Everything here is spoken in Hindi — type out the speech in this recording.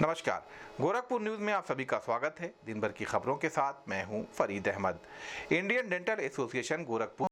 नमस्कार गोरखपुर न्यूज में आप सभी का स्वागत है दिन भर की खबरों के साथ मैं हूं Farid Ahmad Indian Dental Association Gorakhpur